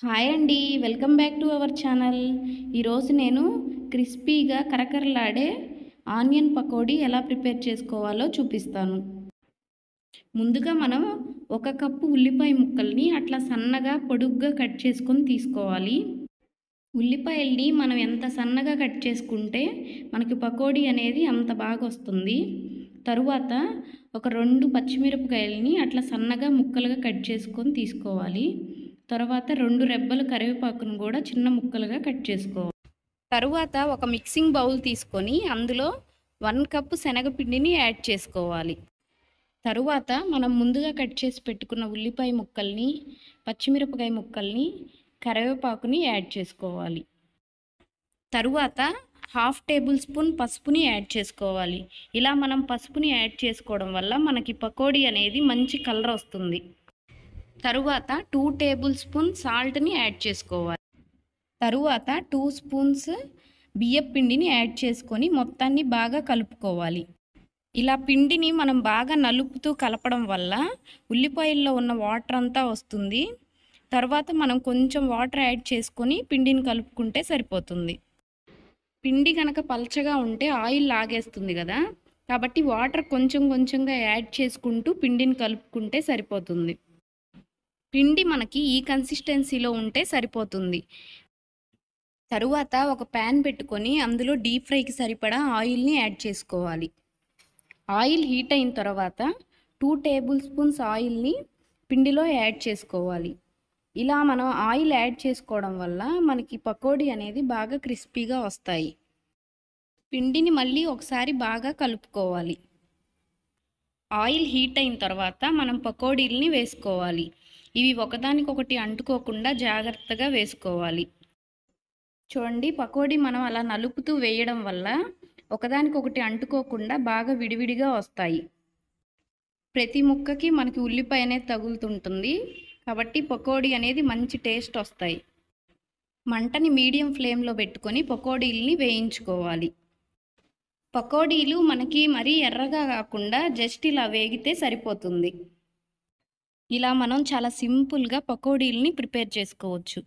hi అండి welcome back to our channel ఈరోజు నేను క్రిస్పీగా కరకరలాడే ఆనియన్ పకోడీ ఎలా ప్రిపేర్ చేసుకోవాలో చూపిస్తాను ముందుగా మనం ఒక కప్పు ఉల్లిపాయ ముక్కల్ని అట్లా సన్నగా పొడుగ్గా కట్ చేసుకొని తీసుకోవాలి ఉల్లిపాయల్ని మనం ఎంత సన్నగా కట్ చేసుకుంటే మనకి పకోడీ అనేది అంత బాగా వస్తుంది తరువాత ఒక రెండు పచ్చిమిరపకాయలని అట్లా సన్నగా ముక్కలుగా కట్ చేసుకొని తీసుకోవాలి తర్వాత రెండు రెబ్బలు కరివేపాకును కూడా చిన్న ముక్కలుగా కట్ చేసుకోవాలి తరువాత ఒక మిక్సింగ్ బౌల్ తీసుకొని అందులో వన్ కప్పు శనగపిండిని యాడ్ చేసుకోవాలి తరువాత మనం ముందుగా కట్ చేసి పెట్టుకున్న ఉల్లిపాయ ముక్కల్ని పచ్చిమిరపకాయ ముక్కల్ని కరివేపాకుని యాడ్ చేసుకోవాలి తరువాత హాఫ్ టేబుల్ స్పూన్ పసుపుని యాడ్ చేసుకోవాలి ఇలా మనం పసుపుని యాడ్ చేసుకోవడం వల్ల మనకి పకోడీ అనేది మంచి కలర్ వస్తుంది తరువాత టూ టేబుల్ స్పూన్ సాల్ట్ని యాడ్ చేసుకోవాలి తరువాత టూ స్పూన్స్ బియ్యం పిండిని యాడ్ చేసుకొని మొత్తాన్ని బాగా కలుపుకోవాలి ఇలా పిండిని మనం బాగా నలుపుతూ కలపడం వల్ల ఉల్లిపాయల్లో ఉన్న వాటర్ అంతా వస్తుంది తర్వాత మనం కొంచెం వాటర్ యాడ్ చేసుకొని పిండిని కలుపుకుంటే సరిపోతుంది పిండి కనుక పలచగా ఉంటే ఆయిల్ లాగేస్తుంది కదా కాబట్టి వాటర్ కొంచెం కొంచెంగా యాడ్ చేసుకుంటూ పిండిని కలుపుకుంటే సరిపోతుంది పిండి మనకి ఈ కన్సిస్టెన్సీలో ఉంటే సరిపోతుంది తరువాత ఒక ప్యాన్ పెట్టుకొని అందులో డీప్ ఫ్రైకి సరిపడా ఆయిల్ని యాడ్ చేసుకోవాలి ఆయిల్ హీట్ అయిన తర్వాత టూ టేబుల్ స్పూన్స్ ఆయిల్ని పిండిలో యాడ్ చేసుకోవాలి ఇలా మనం ఆయిల్ యాడ్ చేసుకోవడం వల్ల మనకి పకోడీ అనేది బాగా క్రిస్పీగా వస్తాయి పిండిని మళ్ళీ ఒకసారి బాగా కలుపుకోవాలి ఆయిల్ హీట్ అయిన తర్వాత మనం పకోడీల్ని వేసుకోవాలి ఇవి ఒకదానికొకటి అంటుకోకుండా జాగ్రత్తగా వేసుకోవాలి చూడండి పకోడీ మనం అలా నలుపుతూ వేయడం వల్ల ఒకదానికొకటి అంటుకోకుండా బాగా విడివిడిగా వస్తాయి ప్రతి ముక్కకి మనకి ఉల్లిపాయనే తగులుతుంటుంది కాబట్టి పకోడీ అనేది మంచి టేస్ట్ వస్తాయి మంటని మీడియం ఫ్లేమ్లో పెట్టుకొని పకోడీల్ని వేయించుకోవాలి పకోడీలు మనకి మరీ ఎర్రగా కాకుండా జస్ట్ ఇలా వేగితే సరిపోతుంది ఇలా మనం చాలా సింపుల్గా పకోడీల్ని ప్రిపేర్ చేసుకోవచ్చు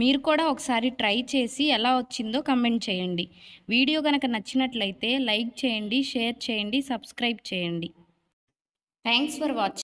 మీరు కూడా ఒకసారి ట్రై చేసి ఎలా వచ్చిందో కమెంట్ చేయండి వీడియో కనుక నచ్చినట్లయితే లైక్ చేయండి షేర్ చేయండి సబ్స్క్రైబ్ చేయండి థ్యాంక్స్ ఫర్ వాచింగ్